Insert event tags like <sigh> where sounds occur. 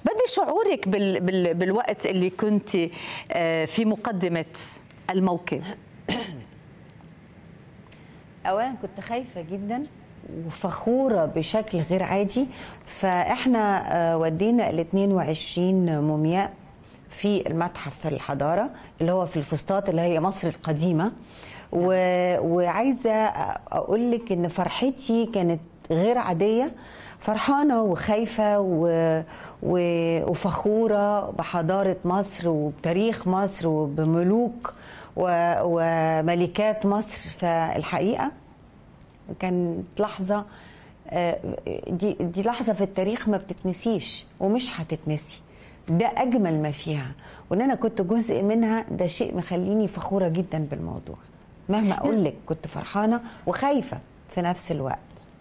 بدي شعورك بال بال بالوقت اللي كنت آه، في مقدمة الموكب <coughs> اولا كنت خايفه جدا وفخوره بشكل غير عادي فاحنا آه، ودينا ال 22 مومياء في المتحف الحضاره اللي هو في الفسطاط اللي هي مصر القديمه و... وعايزه اقول لك ان فرحتي كانت غير عاديه فرحانة وخايفة و... و... وفخورة بحضارة مصر وبتاريخ مصر وبملوك و... وملكات مصر فالحقيقة كانت لحظة آه، دي دي لحظة في التاريخ ما بتتنسيش ومش هتتنسي ده أجمل ما فيها وإن أنا كنت جزء منها ده شيء مخليني فخورة جدا بالموضوع مهما أقول لك كنت فرحانة وخايفة في نفس الوقت